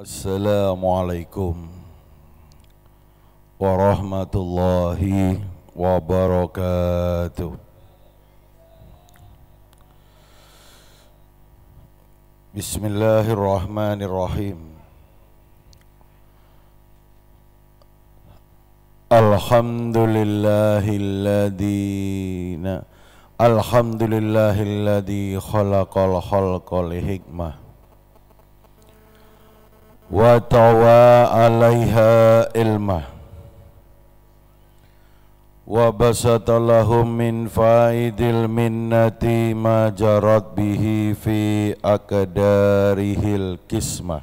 Assalamualaikum warahmatullahi wabarakatuh. Bismillahirrahmanirrahim. Alhamdulillahilladzi Alhamdulillahilladzi khalaqal khalqa li hikmah وتوى عليها علمه وبسط لهم من فائد المنة ما جرت به في أكداره القسمة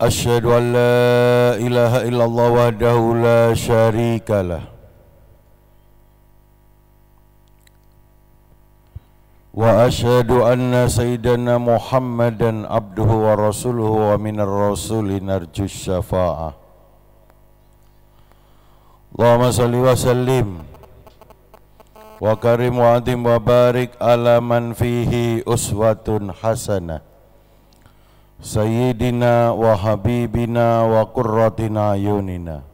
أشهد أن لا إله إلا الله وحده لا شريك له Wa ashadu anna saidina Muhammad abduhu wa rasuluh wa minar Rasulina arjus safaa. Allah masya Allah salim. Wa karim wa antim wa barik ala man fihi uswatun hasana. Saidina wa habibina wa kurrotina yunina.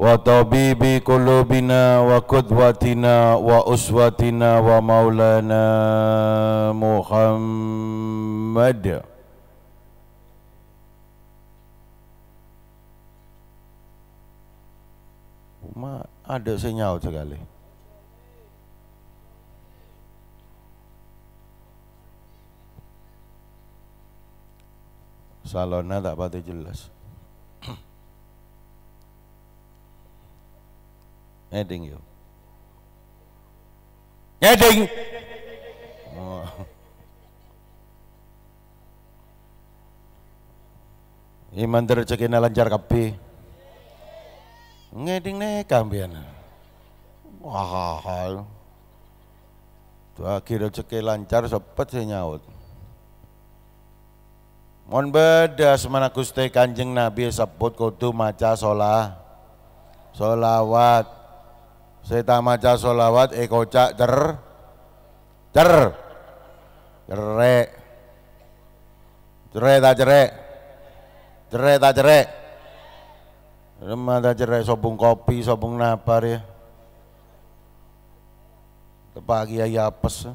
وطبيب قلوبنا وقدوتنا وأسوتنا ومولانا محمد Ma, ada sinyal sekali. Salonnya tak pati jelas. ngeding yo. ngeding Oh. Iman rezekine lancar kabeh. Ngeding nek kambian. Wah, hal. Tuh rezeki lancar sepet se nyaut. Mon beda semana kusti kanjeng Nabi sebut kudu maca sholat, sholawat, Seta maca solawat Eko eh, cak cer Cer Cerek Cerek tak cerek Cerek tak cerek Remah tak cerek sobung kopi sobung napar ya kepagi ya apes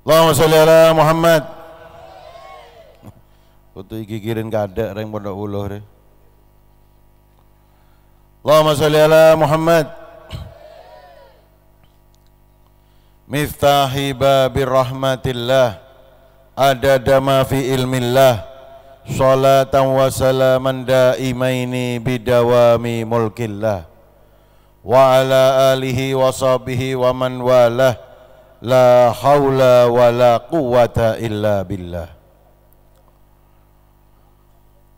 Allahumma sholli ala Muhammad. Kutu iki kirin kadek reng pondok uloh re. Allahumma salli ala Muhammad Miftahi babir rahmatillah Ada dama fi ilmillah Salatan wa salaman daimaini bidawami mulkillah Wa ala alihi wa sahbihi wa man walah La hawla wa la quwata illa billah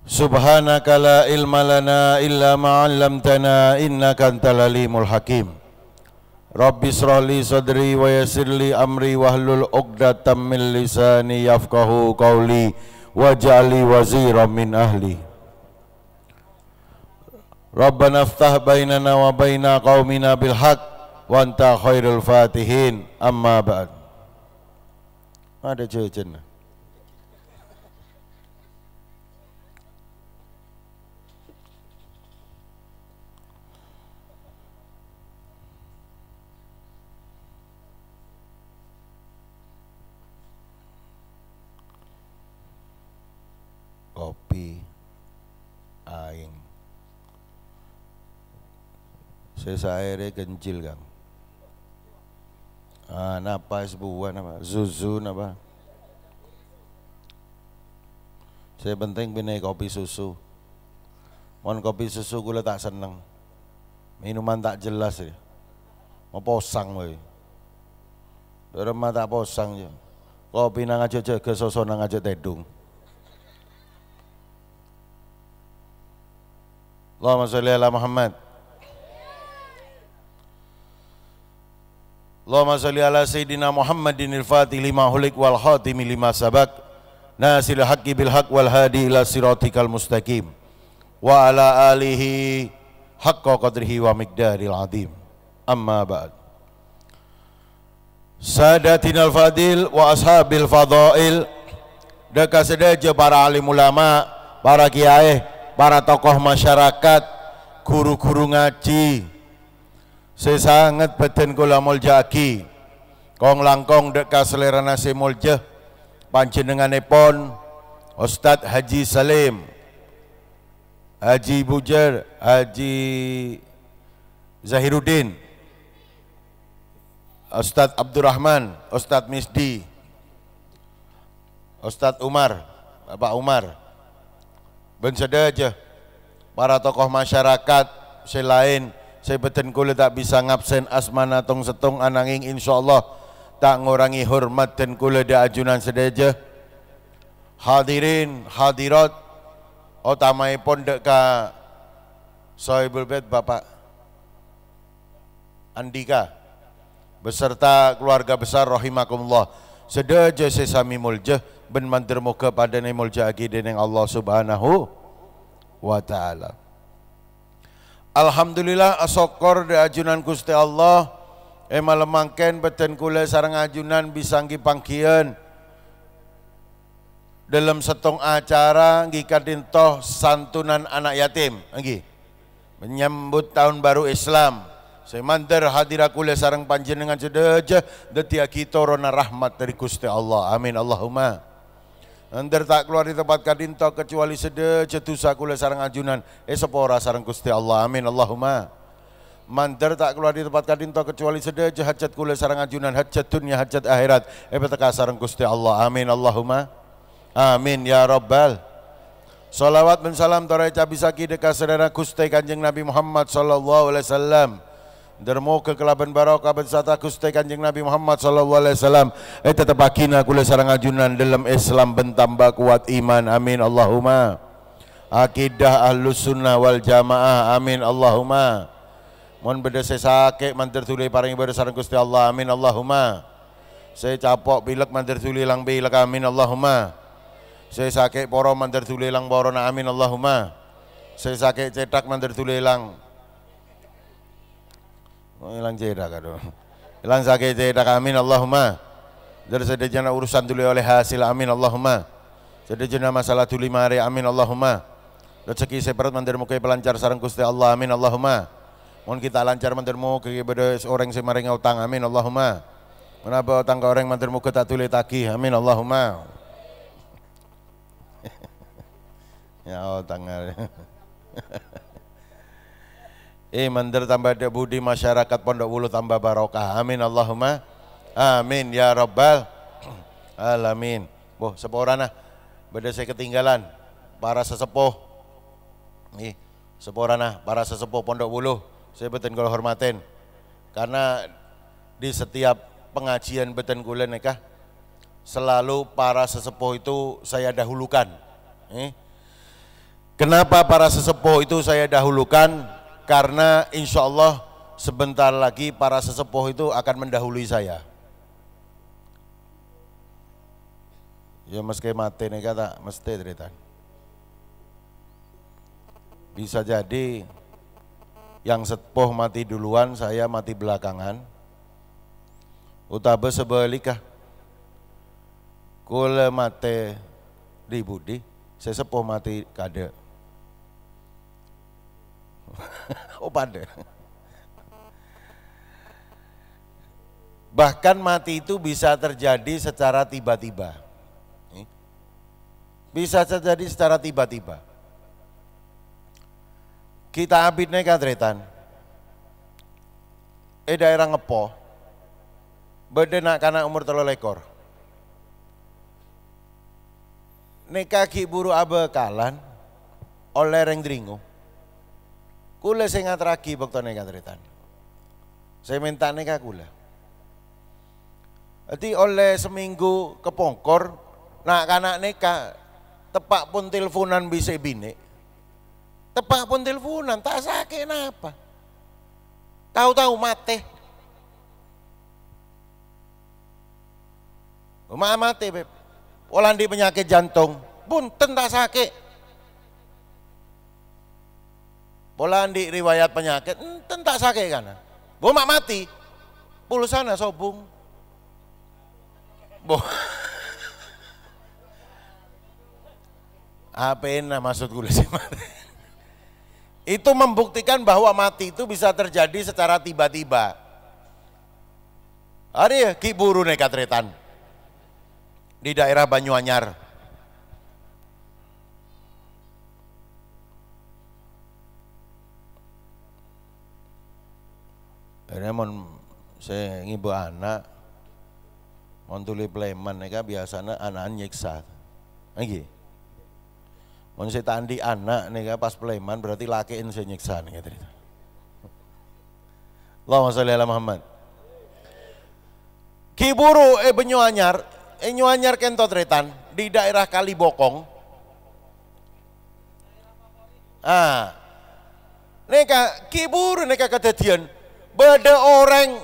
Subhanaka la ilma lana illa ma'allamtana innaka antal alimul hakim. Rabbi israhli amri wahlul 'uqdatam min lisani yafqahu qawli waj'alni ahli. Rabbana aftah bainana wa baina qaumina khairul fatihin amma ba'd. Ada cucenah. airnya kencil kang. Ah, napas buah apa? Susu apa? Saya penting pinai kopi susu. Mon kopi susu gula tak seneng. Minuman tak jelas ya. Mau posang wae. Derma tak posang ya. Kopi nang aja jaga soso nang aja tedung. Allahumma sholli ala Muhammad. Allahumma salli ala Sayyidina Muhammadin al-Fatih lima hulik wal khatimi lima sabak Nasil haqqi bil haq wal hadi ila siratikal mustaqim Wa ala alihi haqqa qadrihi wa miqdaril adim Amma ba'd Sadatin al-Fadil wa ashabil fadail Deka sedaja para alim ulama, para kiai, para tokoh masyarakat, guru-guru ngaji, sesangat peten kula muljaki kong langkong deka selera nasi muljah panjenengane pon Ustaz Haji Salim Haji Bujer, Haji Zahiruddin Ustaz Abdurrahman Ustaz Misdi Ustaz Umar Bapak Umar Ben aja para tokoh masyarakat selain saya beten kula tak bisa ngabsen asmana tong setong ananging insyaallah tak ngurangi hormat dan kula da ajunan sedaja. Hadirin, hadirat utamai pondok ka Sohibul Bait Bapak Andika beserta keluarga besar rahimakumullah. Sedaja sesami mulja ben mandir muka pada ni mulja akidah Allah Subhanahu wa taala. Alhamdulillah asokor di ajunan Gusti Allah ema lemangken beten kula sarang ajunan bisanggi pangkian dalam setong acara ngikadin toh santunan anak yatim nggih menyambut tahun baru Islam semantar hadirah kula sarang panjenengan sedeje detia kita rona rahmat dari Gusti Allah amin Allahumma Ender tak keluar di tempat kadinto kecuali sede cetusa kula sarang ajunan. Eh sepora sarang Gusti Allah. Amin Allahumma. Mandar tak keluar di tempat kadinto kecuali sede jahat kula sarang ajunan. Hajat dunia, hajat akhirat. Eh peteka sarang Gusti Allah. Amin Allahumma. Amin ya Rabbal. Salawat dan salam torai cabisaki dekat saudara kusti Kanjeng Nabi Muhammad sallallahu alaihi wasallam. Dermo kekelaban kelaban barokah bersata kuste kanjeng Nabi Muhammad sallallahu alaihi wasallam eh, eta tepakina kula sareng ajunan dalam Islam bentambah kuat iman amin Allahumma akidah ahlus sunnah wal jamaah amin Allahumma mohon beda sakit mantir tuli paring ibadah sareng Kusti Allah amin Allahumma saya capok bilek mantir tuli lang bilek amin Allahumma saya sakit poro mantir tuli lang borona amin Allahumma saya sakit cetak mantir tuli lang Oh, hilang jeda kado hilang sakit jeda amin Allahumma jadi sedejana urusan tuli oleh hasil amin Allahumma sedejana masalah tuli mari amin Allahumma rezeki separat mandir mukai pelancar sarang kusti Allah amin Allahumma mohon kita lancar mandir mukai kepada orang semaring utang amin Allahumma kenapa utang ke orang mandir mukai tak tuli taki amin Allahumma ya utang Iman eh, tambah budi masyarakat Pondok Wulu tambah barokah. Amin Allahumma. Amin ya rabbal alamin. Boh seporana beda saya ketinggalan para sesepuh. Nih seporana para sesepuh Pondok Wulu saya beten kalau hormatin. Karena di setiap pengajian beten kula nikah selalu para sesepuh itu saya dahulukan. Eh. Kenapa para sesepuh itu saya dahulukan? karena insya Allah sebentar lagi para sesepuh itu akan mendahului saya. Ya meski mati nih kata, mesti cerita. Bisa jadi yang sepuh mati duluan, saya mati belakangan. Utabe sebalikah. Kule mati di budi, saya sepuh mati kade. obat. Oh, Bahkan mati itu bisa terjadi secara tiba-tiba. Bisa terjadi secara tiba-tiba. Kita abid neka tretan. Eh daerah ngepo. nak karena umur telo lekor. Neka kiburu buru kalan oleh reng dringu. Kula sing ngatragi pektone katritani. Saya minta ka kula. Jadi oleh seminggu kepongkor, nak anak nikah, tepak pun teleponan bisa bini. Tepak pun teleponan, tak sakit apa. Tahu-tahu mati. Rumah mati, Beb. Olandi penyakit jantung, pun tak sakit. Pola di riwayat penyakit, enten tak sakit kan? boh mak mati, sana sobung. boh, Apa enak maksud gue sih Itu membuktikan bahwa mati itu bisa terjadi secara tiba-tiba. Ada ya, Ki Buru nekat retan. Di daerah Banyuanyar. akhirnya mon saya ngibu anak mon tuli pleman mereka biasanya anak nyiksa lagi mon saya tandi anak mereka pas pleman berarti lakiin saya nyiksa nih gitu Allahumma sholli Muhammad Kiburu eh benyu anyar e eh, nyu anyar kentot retan di daerah kali bokong Ah, neka kiburu neka kejadian beda orang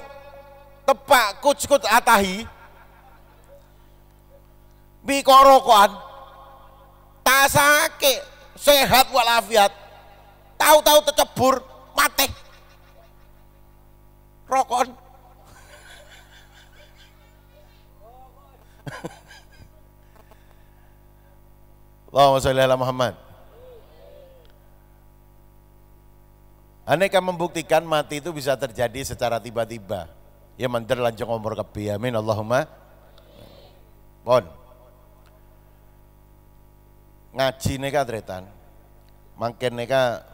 tepak kucut kuc atahi tak tasake sehat walafiat tahu-tahu tercebur mati rokon Allahumma sholli ala Muhammad Aneka membuktikan mati itu bisa terjadi secara tiba-tiba. Ya mender lanjut umur kebi. Amin Allahumma. Pon. Ngaji neka tretan. Makin neka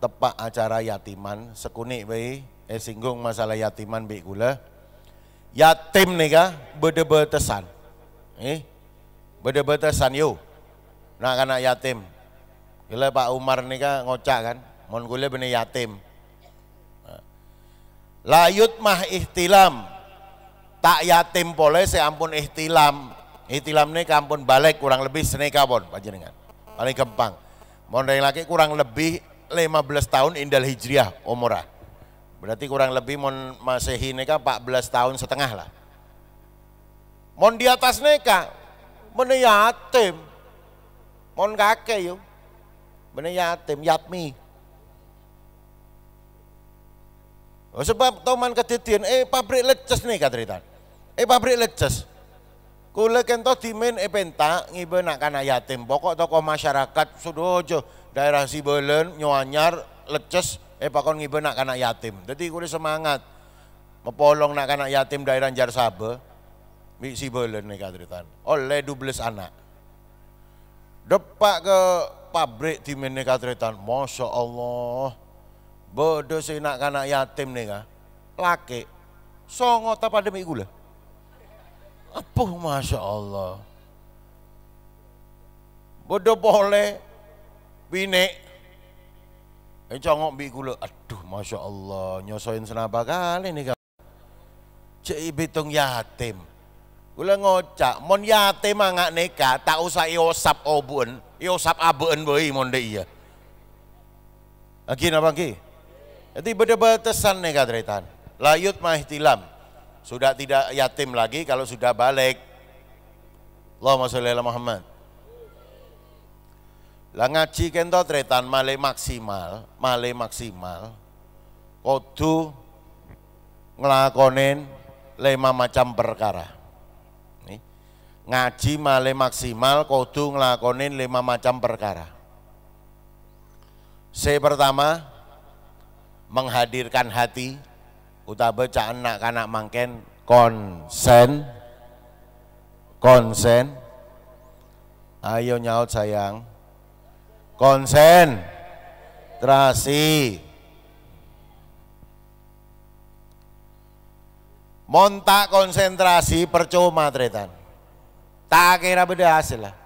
tepak acara yatiman sekunik bayi eh singgung masalah yatiman baik gula yatim neka bede-betesan eh bede-betesan yuk. nak anak yatim gila Pak Umar neka ngocak kan Mohon gule bini yatim. Layut mah ihtilam. Tak yatim boleh seampun ihtilam. Ihtilam ini kampun balik kurang lebih seneka pon panjenengan. Paling gampang. Mohon laki kurang lebih 15 tahun indal hijriah umurah. Berarti kurang lebih mon masehi neka 14 tahun setengah lah. Mon di atas neka, mon yatim, mon kakek yuk, mon yatim, yatmi. Oh, sebab toman kejadian, eh pabrik leces nih katritan. Eh pabrik leces. Kula kento dimen eh pentak ngibe nak kana yatim. Pokok toko masyarakat sudojo daerah Sibelen, Nyuanyar, leces. Eh pakon ngibe nak kana yatim. Jadi kula semangat. Mepolong nak kana yatim daerah Jarsabe. Bi Sibelen nih katritan. Oleh dubles anak. Depak ke pabrik dimen nih katritan. Masya Allah bodoh sih nak kana yatim nih kah laki songo tapa demi gula apa masya Allah bodoh boleh bine eh congok bi gula aduh masya Allah nyosoin senapa kali nih kah cek bitung yatim gula ngocak mon yatim mangak neka tak usah iosap obun iosap abun boy mon deh iya Aki nabang ki? Jadi berdebatesan nih kadretan. Layut tilam. Sudah tidak yatim lagi kalau sudah balik. Allahumma sholli ala Muhammad. Lah ngaji kento tretan male maksimal, male maksimal. Kudu ngelakonin lima macam perkara. Nih. Ngaji male maksimal kudu ngelakonin lima macam perkara. Se pertama, menghadirkan hati uta baca anak kanak mangken konsen konsen ayo nyaut sayang konsen terasi montak konsentrasi percuma tretan tak kira beda hasil lah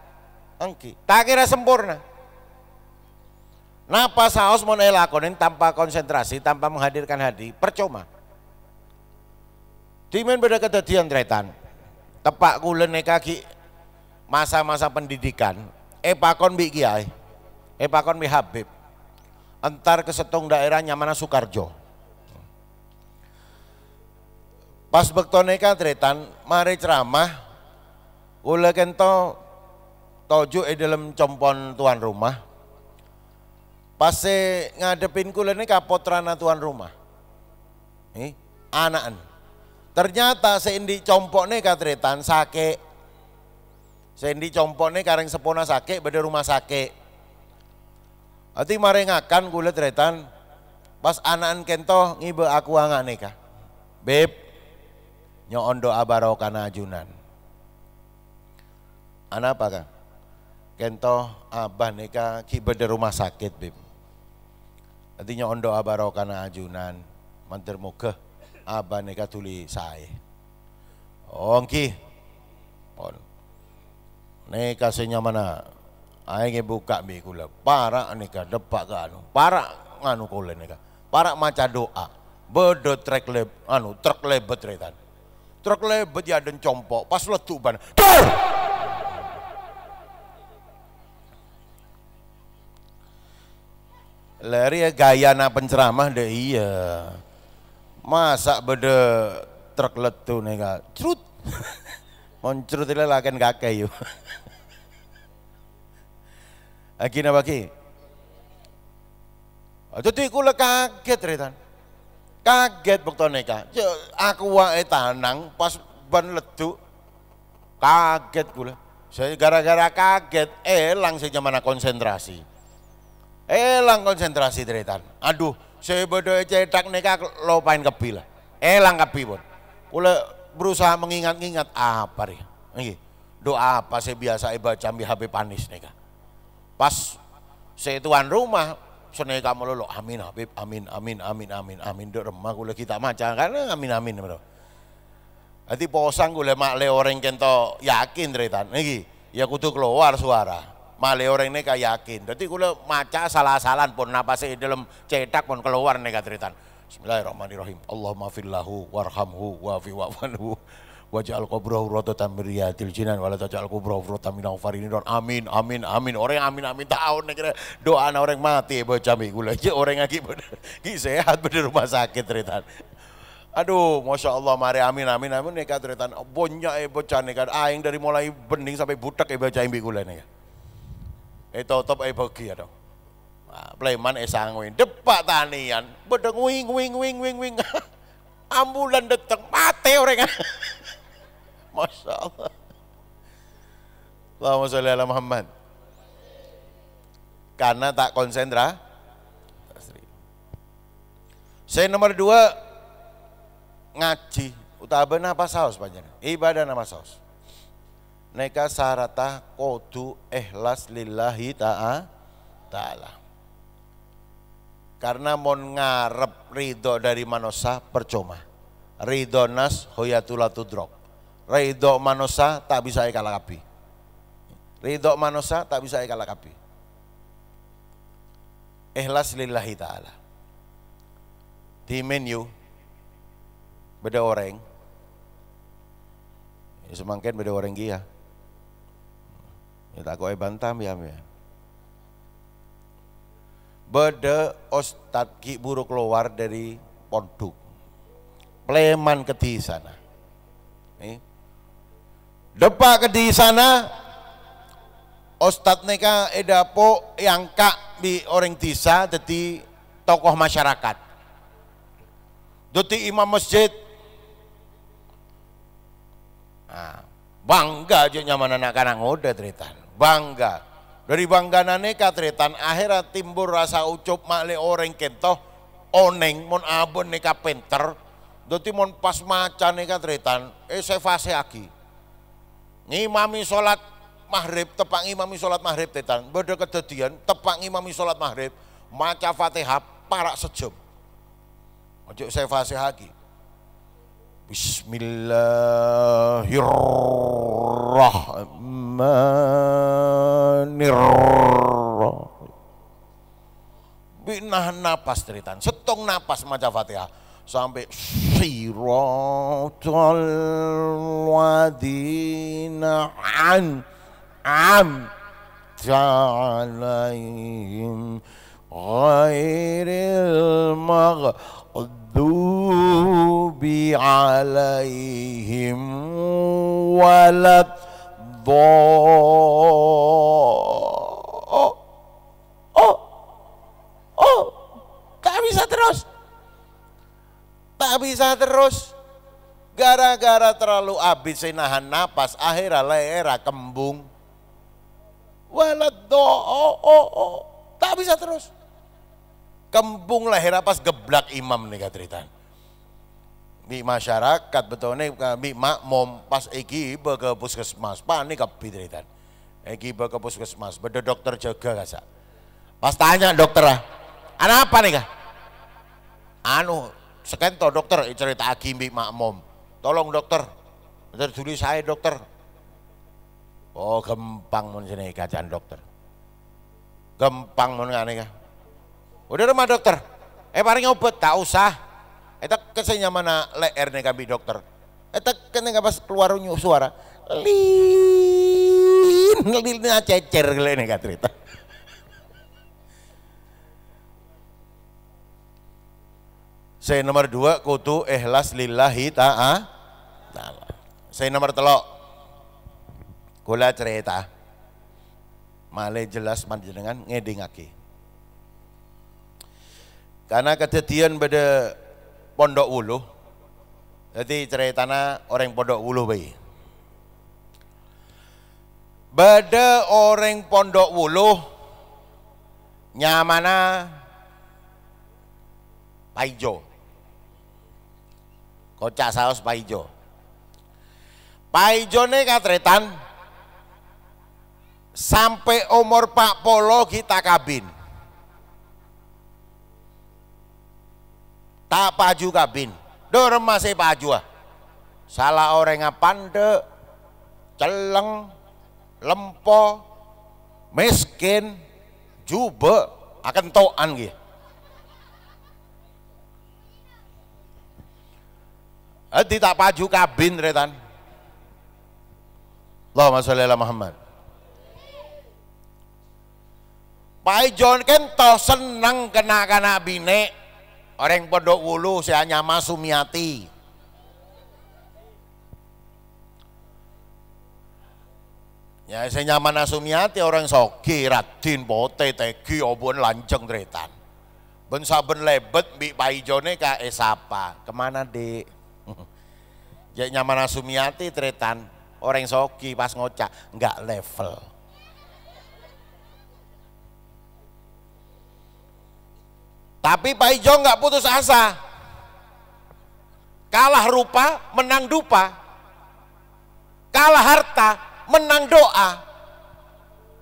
engki tak kira sempurna Napa saos mau lakonin tanpa konsentrasi, tanpa menghadirkan hati, percuma. Timen beda kejadian tretan. Tepak kulen kaki masa-masa pendidikan. Epakon bi kiai, epakon bi Habib. Entar kesetung daerahnya daerah Nyamana Sukarjo. Pas bektoneka tretan, mari ceramah, Ula kento tojo e dalam compon tuan rumah se ngadepin kula ini kapotrana tuan rumah. Eh, anaan. Ternyata seindi nih katretan sake. Seindi nih kareng sepona sake beda rumah sake. Ati marengakan kula tretan pas anaan kento ngibe aku angak neka. Beb, nyoon doa barokana ajunan. Anak apa kan? Kento abah neka ki rumah sakit beb. Artinya ondo abaro kana ajunan mantir muka abane tuli sae. Ongki. Oh, Pon. Ne kasenya mana? Aing buka bi kula. Para neka depak ka anu. Para anu kula neka Para maca doa. Bedo trek leb anu trek lebet retan. Trek lebet ya den compok pas letu ban. Lari ya gayana penceramah deh iya. Masa bede truk letu nega kak. moncerut Moncrut ini lakan kakek yuk. Aki napa ki? Oh, jadi kulah kaget retan. Kaget waktu nega. Ya, aku wae tanang pas ban letu Kaget kula. Saya gara-gara kaget eh langsungnya zaman konsentrasi. Elang konsentrasi tretan. Aduh, saya bodoh cetak neka lopain kepi lah. Elang kepi pun. Kule berusaha mengingat-ingat apa nih. Ini doa apa saya biasa baca di HP panis neka. Pas saya tuan rumah, senai kamu lolo amin Habib amin amin amin amin amin dok remah kule kita maca karena amin amin bro. Nanti posang kule mak le orang kento yakin tretan. Nih ya kutu keluar suara malih orang ini kayak yakin. Jadi gue maca salah-salan pun apa sih dalam cetak pun keluar nih katritan. Bismillahirrahmanirrahim. Allahumma fillahu warhamhu wafi wa'fanhu. Waj'al qabrahu rotatan tamriyatil jinan wala taj'al qabrahu rotan min don Amin amin amin. Orang amin amin tahun nih kira doa anak orang mati baca gula lagi orang lagi ki sehat bener rumah sakit tretan. Aduh, masya Allah, mari amin amin amin nih katritan. Bonyak negar, ya bocah nih kan. aing dari mulai bening sampai butak eh ya baca imbi gula nih. Ya. Ditotop eh, eh bagi ya dong. Ah, Pleman eh sanguin, depak tanian, bedeng wing wing wing wing wing. Ambulan deteng, mati orang. Masya Allah. Allahumma sholli ala Muhammad. Karena tak konsentra. Saya nomor dua ngaji. utaben apa saus banyak. Ibadah nama saus neka sarata kodu ikhlas lillahi ta'ala karena mon ngarep ridho dari manusia percuma ridho nas hoyatula tudrok ridho manosa tak bisa ikalakapi kapi ridho manosa tak bisa ikalakapi kapi ikhlas lillahi ta'ala di menu beda orang ya, semangkin beda orang kia ya. Ya, tak takoke bantam ya ya. Bede ostad Ki buruk keluar dari pondok. Pleman ke di sana. Nih. Depa ke di sana. Ostad neka edapo yang kak bi orang Tisa, jadi tokoh masyarakat. Jadi imam masjid. Nah, bangga aja nyaman anak-anak udah cerita bangga. Dari bangga nane katretan akhirat timbul rasa ucup makle orang kentoh oneng mon abon neka penter Doti mon pas macan neka katretan eh fase aki. Ngimami sholat maghrib, tepak ngimami sholat maghrib tetan. Beda kedadian tepak ngimami sholat maghrib, maca fatihah parak sejum Ojo saya fase aki. Bismillahirrahmanirrahim. Binah napas ceritaan, setong napas maca Fatihah sampai siratal wadina an am ta'alaihim ghairil maghdub المغضوب عليهم ولا oh, oh oh tak bisa terus tak bisa terus gara-gara terlalu habis nahan napas akhirnya leher kembung walad oh, oh, oh. tak bisa terus Kempung lahir pas geblak imam nih cerita Di masyarakat betul nih kami eh, makmum pas iki ke puskesmas panik cerita Iki be ke puskesmas beda dokter jaga kasa. Pas tanya dokter lah anak apa nih kak Anu sekento dokter cerita aki bi makmum. Tolong dokter, tertulis saya dokter. Oh gempang mun sini kacaan dokter. Gempang mun nih kah? Udah rumah dokter. Eh paling obat tak usah. Eta eh, kesenya mana leher nih kami dokter. Eta eh, kena nggak pas keluar suara. Lin, lin cecer ini nih cerita. Saya nomor dua kutu ikhlas lillahi ta'ala. Saya nomor telok. Kula cerita. Male jelas mandi ngeding ngedingaki. Karena kejadian pada Pondok Wuluh, jadi ceritanya orang Pondok Wuluh bayi. Pada orang Pondok Wuluh nyamana paijo. Kocak saus paijo. Paijo ini katretan sampai umur Pak Polo kita kabin. tak paju kabin dorem masih paju ah salah orang yang pande celeng lempo miskin jube akan toan gitu Adi tak paju kabin retan Allahumma sholli ala Muhammad Pak John kan tau seneng kena kena bine Orang Pondok Wulu saya nyama Sumiati. Ya saya nyaman Sumiati orang sogi, radin, bote, tegi, obon, lanceng tretan. Ben saben lebet bi jone ka esapa. Kemana dek? ya nyaman Sumiati tretan orang sogi pas ngocak nggak level. Tapi Pak Ijo nggak putus asa. Kalah rupa, menang dupa. Kalah harta, menang doa.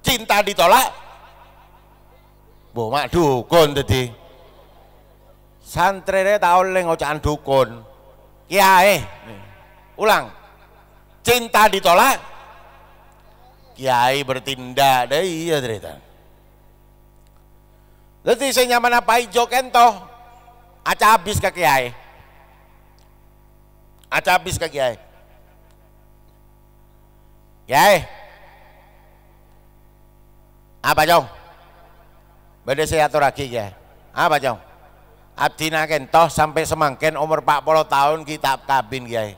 Cinta ditolak. Bu mak dukun tadi. Santrinya tahu oleh ngocakan dukun. Kiai. Ulang. Cinta ditolak. Kiai bertindak. Dah iya cerita. Jadi saya nyaman apa hijau kento, aca habis kaki ay. aca habis kaki ay, ya, Kiai, eh. apa jong? Beda saya atur lagi ya. Eh. apa jong? Abdina kento sampai semangken umur 40 tahun kita kabin ya.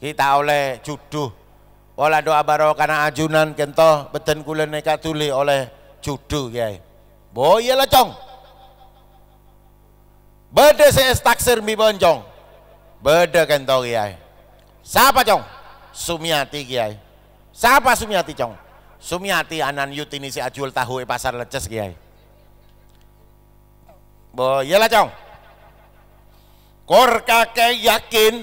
Kita oleh juduh, wala doa barokah karena ajunan kento beten kulen nekatuli oleh juduh kiai. Boya lacong. Beda saya staksir mi boncong. Beda kento kiai. Siapa cong? Sumiati kiai. Siapa Sumiati cong? Sumiati anan yutini si ajul tahu e pasar leces kiai. Boya lacong. Kor kakek yakin.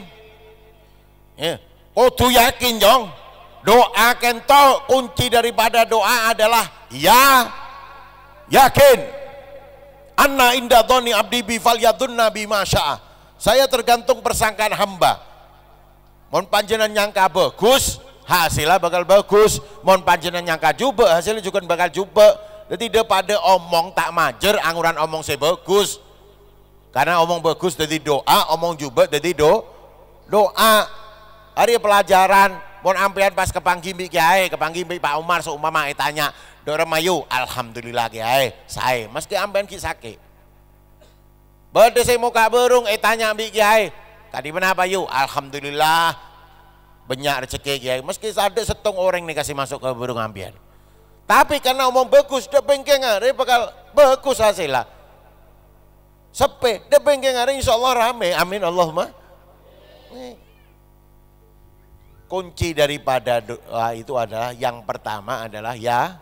oh Kudu yakin cong. Doa kento kunci daripada doa adalah ya yakin anna inda dhoni abdi bi yadunna bi masya'ah saya tergantung persangkaan hamba mohon panjenan nyangka bagus hasilnya bakal bagus mohon panjenan nyangka juga hasilnya juga bakal jubah. jadi tidak pada omong tak majer anguran omong saya bagus karena omong bagus jadi doa omong jubah, jadi do doa hari pelajaran Mohon ampian pas kepang mi kiai, kepang mi Pak Umar seumpama so, tanya, "Dora mayu, alhamdulillah kiai, saya meski ampian ki sakit. Berde saya muka burung, eh tanya mi kiai, "Tadi kenapa yu?" "Alhamdulillah banyak rezeki kiai." Meski sadek setong orang nih kasih masuk ke burung ampian. Tapi karena omong bagus, dia bengkeng hari bakal bagus hasilnya. Sepe, dia bengkeng ari insya Allah rame. Amin Allahumma. Nih kunci daripada doa itu adalah yang pertama adalah ya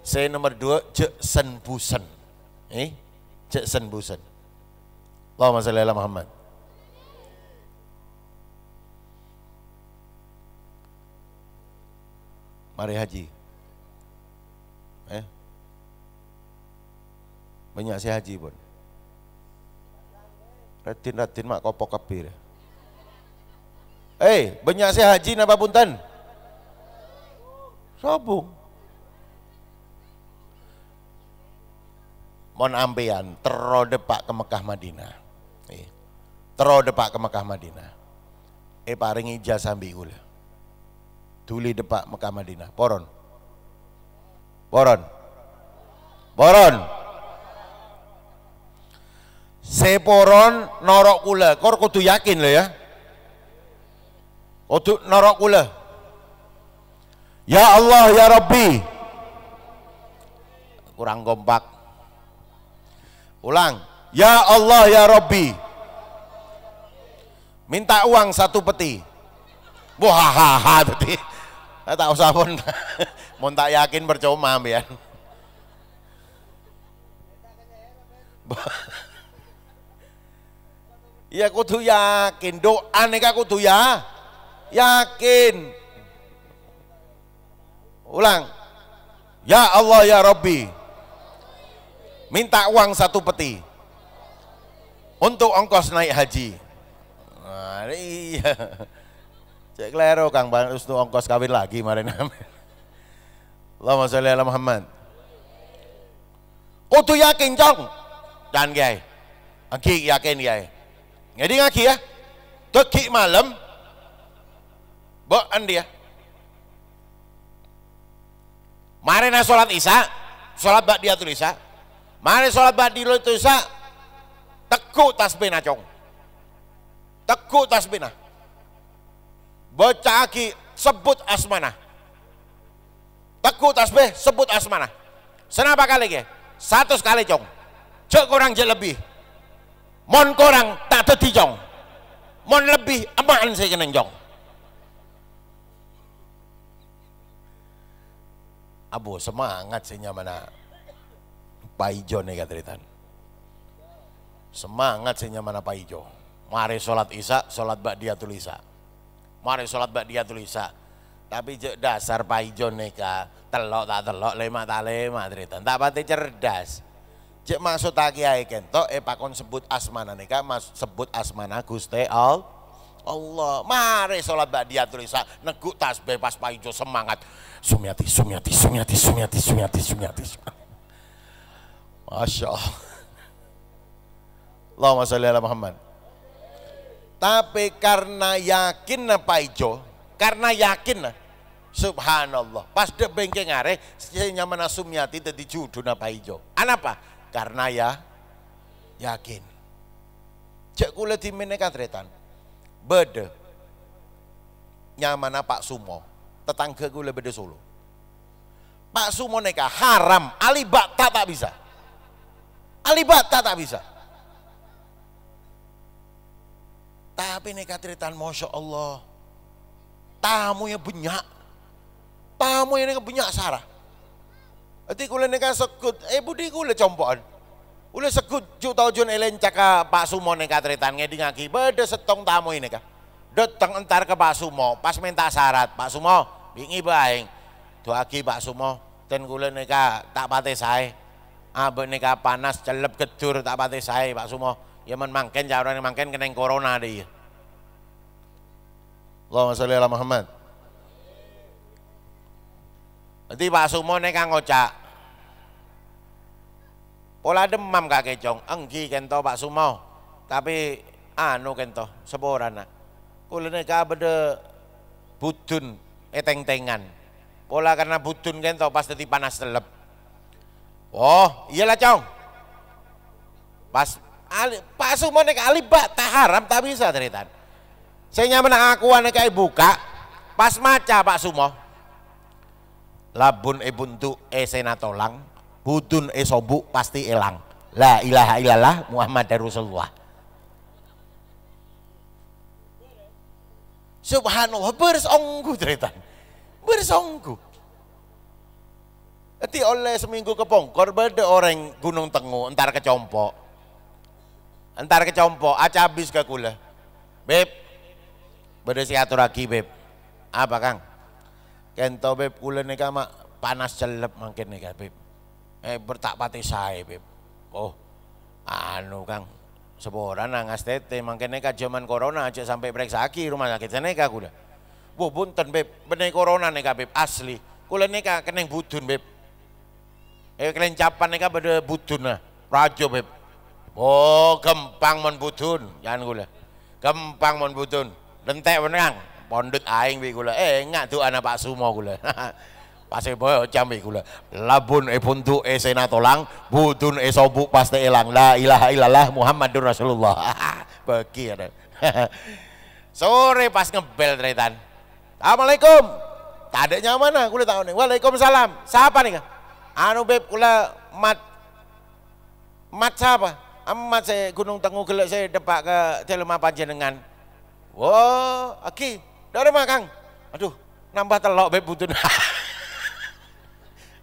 saya nomor dua sen busen eh sen busen Allahumma salli ala Muhammad Mari haji eh banyak si haji pun retin retin mak kopok kebir. Eh, banyak saya haji napa punten? Sabung. Mon ambean terode pak ke Mekah Madinah. Eh, terode pak ke Mekah Madinah. Eh paringi jasa ambi kula. Duli depak Mekah Madinah. Poron. Poron. Poron. Seporon norok kula. Kor kudu yakin lho ya. Untuk narok kula. Ya Allah ya Rabbi. Kurang kompak. Ulang. Ya Allah ya Rabbi. Minta uang satu peti. Wah, ha, ha, tadi. Eh, tak usah pun. Mau tak yakin percuma, ya. Iya kudu yakin doa nih kak kudu ya yakin ulang ya Allah ya Robbi minta uang satu peti untuk ongkos naik haji nah, iya cek klero kang bantus tuh ongkos kawin lagi kemarin Allahumma sholli ala Muhammad kudu yakin cong dan kiai Aki yakin kiai jadi ngaki ya keki malam Boen dia. Marina sholat isya, sholat bak dia isya, Mari sholat bak dia teku tekuk tasbih cong. Tekuk na. Baca aki sebut asmana. Teku tasbih sebut asmana. Senapa kali ke? Satu sekali cong. Cek kurang je lebih. Mon kurang tak tertijong, Mon lebih emaan saya kena cong. Abu semangat sih nyamana Pak Ijo nih katritan. Semangat sih nyamana Pak Ijo. Mari sholat isya, sholat dia tulisa Mari sholat dia tulisa Tapi dasar Pak Ijo kak telok tak telok lema tak lemak tritan. Tak pati cerdas. Cek maksud tak kiai kento eh pakon sebut asmana neka mas sebut asmana Gusti Allah. Allah, mari sholat badiatul isya, neguk tas bebas paijo semangat. Sumyati, sumyati, sumyati, sumyati, sumyati, sumyati. Masya Allah. Allahumma sholli ala Muhammad. Tapi karena yakin na paijo, karena yakin na, subhanallah. Pas dek bengkeng are, nyamana sumyati tadi judu na paijo. Anapa? Karena ya yakin. Cek di dimene katretan beda nyamana Pak Sumo tetangga gue beda Solo Pak Sumo neka haram alibat tak tak bisa alibat tak tak bisa tapi neka ceritaan Masya Allah tamu yang banyak tamu yang banyak Sarah Nanti kula nikah sekut, eh budi kula compoan. Ule segujuk tau jun elen caka Pak Sumo neng katretan ngedi ngaki beda setong tamu ini kah. Datang entar ke Pak Sumo, pas minta syarat Pak Sumo bingi Tuh aki Pak Sumo ten kule neka tak pate sae. Abe neka panas celep kecur tak pate sae Pak Sumo. Ya men mangken neng mangken keneng corona deh. Ya. Allahumma sholli ala Muhammad. Nanti Pak Sumo neka ngocak, Pola demam Kak Kecong, enggi kento Pak Sumo, Tapi anu kento seborana. Kulene bede budun eteng-tengan. Pola karena budun kento pas tadi panas telep. Oh, iyalah Cong. Pas ali, Pak Sumo nek alibak tak haram tak bisa cerita, Saya nyaman aku ane kayak buka, pas maca Pak Sumo. Labun ibuntu e esenatolang budun esobu pasti elang, la ilaha illallah Muhammad Rasulullah subhanallah bersonggu cerita bersonggu Nanti oleh seminggu kepongkor de orang gunung tengu entar kecompok entar kecompok acabis ke kula beb si atur lagi beb apa kang kento beb kula nih kama panas celep mungkin nika beb eh bertak pati saya Beb. Oh, anu Kang, seboran tete STT mangkene zaman corona aja sampai break sakit rumah sakit neka kuda Bu bunten Beb, beneng corona neka Beb asli. Kula neka keneng butun Beb. Eh capan neka beda butun lah. Rajo Beb. Oh, gempang mon butun jangan kula. Gempang mon butun, Lentek menang, pondut aing bi kula. Eh, ngak tuh anak Pak Sumo kula. Pasebo jam iku kula Labun e puntu e tolang budun e sobu pasti elang. La ilaha illallah Muhammadur Rasulullah. bagir ya, Sore pas ngebel tretan. Assalamualaikum. Tadeknya mana? Kula tahu nih. Waalaikumsalam. Siapa nih? Anu beb kula mat mat siapa? Amat saya Gunung tengu gelek saya depak ke Telema Panjenengan. Wow, aki. Dari makang. Aduh, nambah telok beb butun.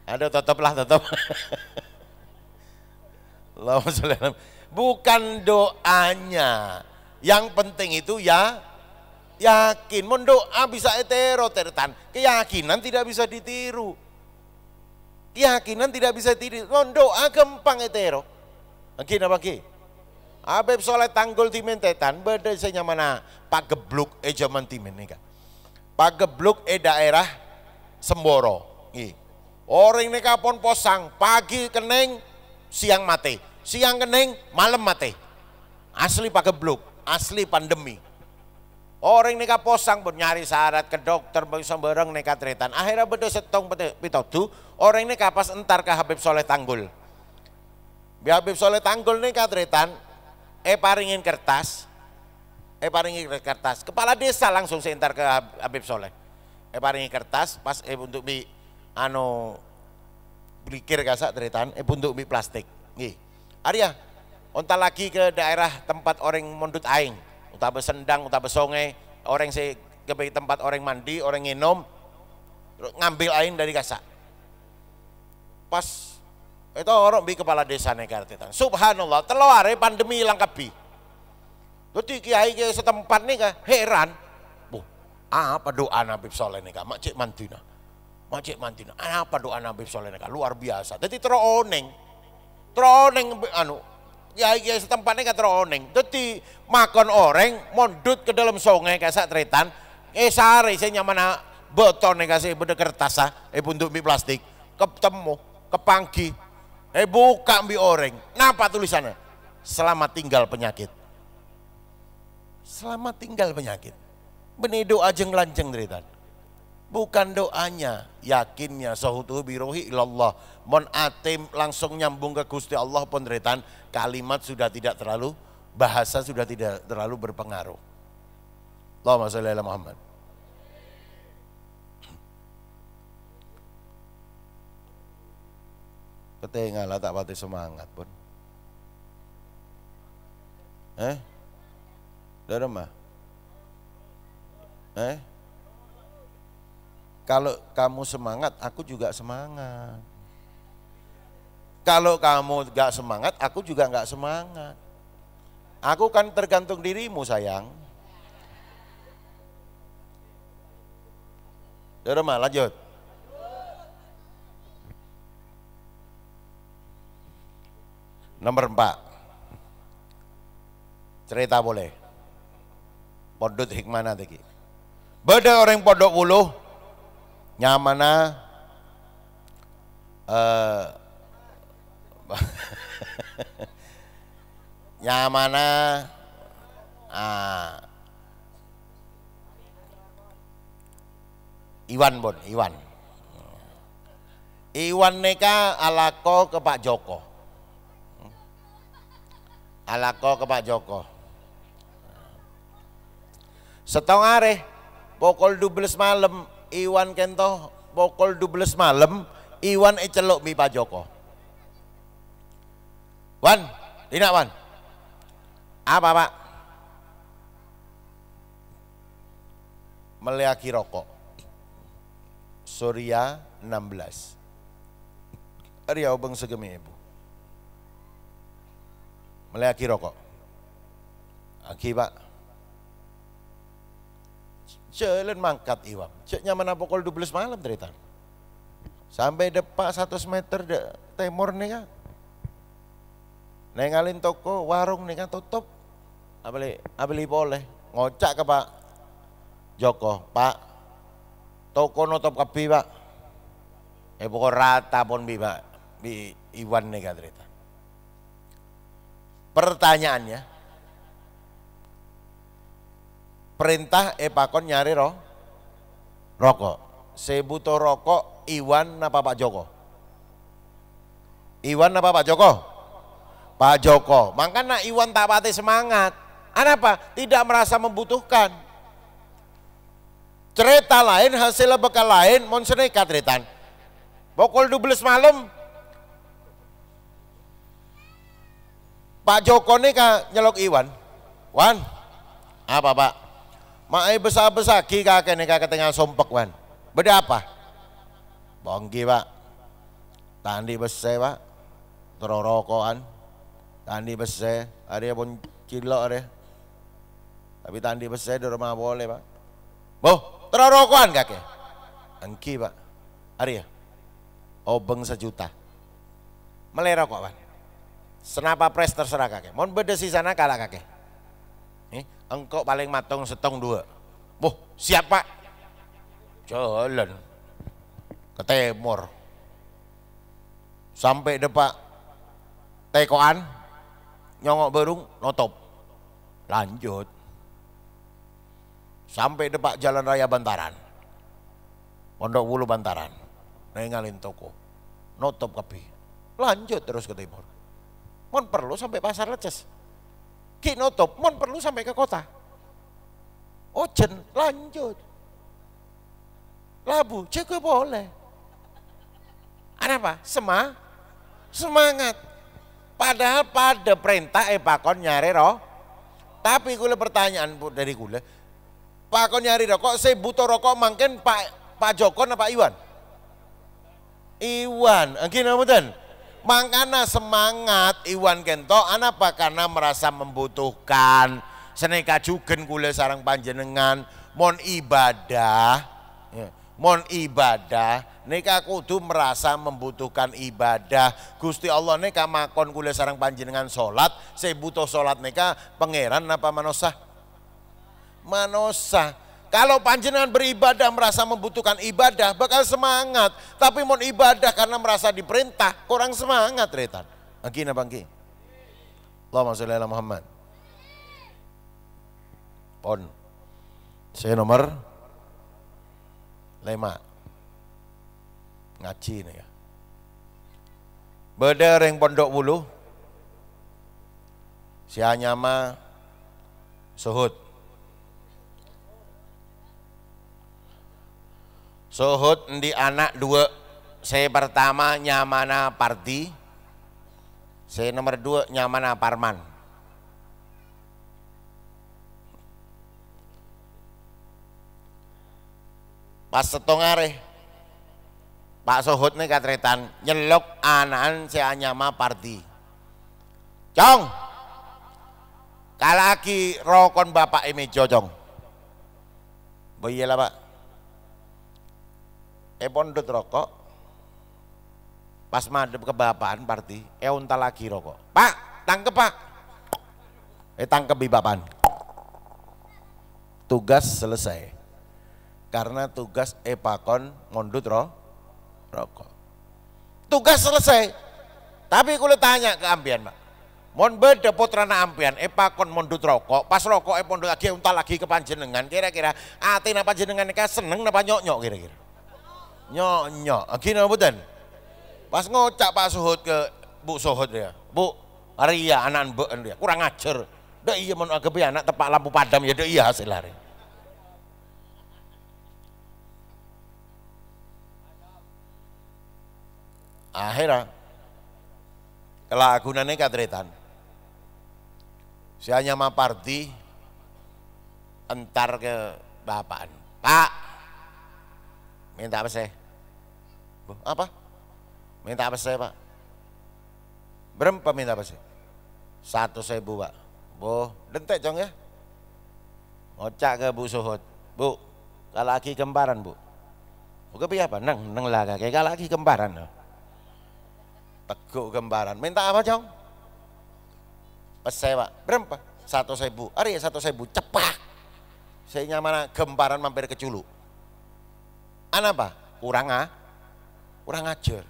Ada tetap. lah tetap. Bukan doanya. Yang penting itu ya yakin. Mendoa bisa etero tertan. Keyakinan tidak bisa ditiru. Keyakinan tidak bisa ditiru. Mendoa gampang etero. Oke, apa ki? Abep soleh tanggul timen tetan, beda saya mana ah. gebluk e zaman timen Pak gebluk e daerah Semboro. Nggih. Orang neka pon posang, pagi kening, siang mati. Siang kening, malam mati. Asli blok, asli pandemi. Orang neka posang pun nyari syarat ke dokter bagi bareng nekat retan Akhirnya betul setong tuh orang neka pas entar ke Habib Soleh Tanggul. Bi Habib Soleh Tanggul nekat retan eh paringin kertas, eh paringin kertas. Kepala desa langsung seentar ke Habib Soleh. Eh paringin kertas, pas eh untuk bi anu blikir kasak teritan eh untuk bi plastik nih Arya onta lagi ke daerah tempat orang mondut aing utah besendang utah besonge orang si ke tempat orang mandi orang nginom ngambil aing dari kasak pas itu orang bi kepala desa negara titan subhanallah teluare pandemi langkapi tiki kiai kiai setempat nih kah, heran bu apa doa nabi soleh nih kak Makcik mantina macet mantin. Apa doa Nabi Soleh Luar biasa. Jadi teroneng. Teroneng anu. Ya, ya setempatnya kan teroneng. Jadi makan orang mondut ke dalam sungai kayak tretan. Eh sari saya nyaman beton yang kasih benda kertas ah. Eh bentuk mi plastik. Ketemu kepangki. Eh buka mi orang. Napa tulisannya? Selamat tinggal penyakit. Selamat tinggal penyakit. Benedo ajeng lanceng tretan bukan doanya yakinnya sahutu birohi ilallah mon atim langsung nyambung ke Gusti Allah penderitaan kalimat sudah tidak terlalu bahasa sudah tidak terlalu berpengaruh Allahumma salli ala Muhammad ketinggalan tak pati semangat pun eh dari mah eh kalau kamu semangat, aku juga semangat. Kalau kamu gak semangat, aku juga gak semangat. Aku kan tergantung dirimu sayang. Dorma lanjut. Nomor empat. Cerita boleh. Podot hikmah nanti. Beda orang yang pondok puluh, Eh, nyamana, ah Iwan Bon, Iwan. Iwan neka alako ke Pak Joko. Alako ke Pak Joko. Setengah hari, pokol 12 malam Iwan Kento pokol 12 malam Iwan ecelok mi Pak Joko Wan, dina, Wan apa Pak meleaki rokok Surya 16 Riau Beng Segemi Ibu meleaki rokok Aki Pak Jalan mangkat Cek Ceknya mana pokol 12 malam cerita. Sampai depak 100 meter de temor nih kan. Nengalin toko warung nih kan tutup. Abeli abeli boleh ngocak ke Pak Joko, Pak toko nutup kepi Pak. Eh pokok rata pun bi Pak. Bi Iwan nih kan cerita. Pertanyaannya, Perintah Epakon nyari roh rokok. Sebuto rokok Iwan apa Pak Joko? Iwan apa Pak Joko? Pak Joko. Maka nak Iwan tak pati semangat. apa Tidak merasa membutuhkan. Cerita lain, hasilnya bekal lain, Monsenai Katritan. Bokol dubles malam, Pak Joko nih nyelok Iwan. Wan, apa Pak? Mai besar-besar ki kakek ni kakek tengah sompek wan. Beda apa? Bongki pak. Tandi besar pak. Terorokan. Tandi besar. Ada pun cilok ada. Tapi tandi besar di rumah boleh pak. Boh, terorokohan kakek. angki pak. Ada ya? Obeng sejuta. Melera kok wan. Senapa pres terserah kakek. Mohon beda sisana kalah kakek. Eh, engkau paling matang setong dua. Boh, siapa? Jalan ke timur. Sampai depan tekoan, nyongok berung, notop. Lanjut. Sampai depan jalan raya Bantaran. Pondok Wulu Bantaran. Nengalin toko. Notop kepi. Lanjut terus ke timur. Mon perlu sampai pasar leces. Ki mon perlu sampai ke kota. Ojen, lanjut. Labu, juga boleh. Ada apa? Sema, semangat. Padahal pada perintah eh pakon nyari roh. Tapi gula pertanyaan bu dari Pak pakon nyari rokok, saya butuh rokok mungkin Pak Pak Joko apa Iwan? Iwan, engkin namutan. Makanya semangat Iwan Kento Kenapa? karena merasa membutuhkan seneka jugen kule sarang panjenengan mon ibadah ya, mon ibadah nika kudu merasa membutuhkan ibadah Gusti Allah neka makon kule sarang panjenengan sholat saya butuh sholat neka. pangeran apa Manosa? Manosa. Kalau panjenengan beribadah merasa membutuhkan ibadah bakal semangat. Tapi mau ibadah karena merasa diperintah kurang semangat retan. Angki na bangki. Allahumma sholli ala Muhammad. Pon. Saya nomor lima. Ngaji nih ya. Beda reng pondok bulu. Sianyama suhud. Sohut di anak dua. Saya pertama Nyamana Parti. Saya nomor dua Nyamana Parman. Pas setengah Pak Sohut nih katretan nyelok anak-anak saya nyama Parti. Cong, kalaki rokon bapak ini e jojong. lah pak. Epon dut rokok. Pas madep ke bapakan parti, eh unta lagi rokok. Pak, tangkep pak. Eh tangkep di Tugas selesai. Karena tugas epakon ngondut roh, rokok. Tugas selesai. Tapi kulit tanya ke ambian pak. Mon beda putrana ambian, epakon mondut rokok, pas rokok epondut lagi unta lagi ke panjenengan, kira-kira atin napa jenengan seneng napa nyok-nyok kira-kira. Nyok nyok. Gini mboten. Pas ngocak Pak Suhud ke Bu Suhud ya. Bu, hari Anan ya, anak bu dia Kurang ajar. Dia iya mun anak tepak lampu padam ya dah iya hasil lari. Akhirnya kelagunannya katretan. Saya nyama parti entar ke bapak. Pak, Minta apa Bu, Apa? Minta apa saya pak? Berapa minta apa saya? Satu sebu pak. Bu, dentek cong ya. Ngocak ke Bu Suhud. Bu, kalau lagi kembaran bu. Bu kepi apa? Neng, neng lah kayak kalau lagi kembaran. Teguk kembaran. Minta apa cong? Pesewa, pak. Berapa? Satu bu, Ari satu bu, Cepak. Saya nyaman kembaran mampir ke Culu. Anak apa? Kurang ah? Kurang ajar.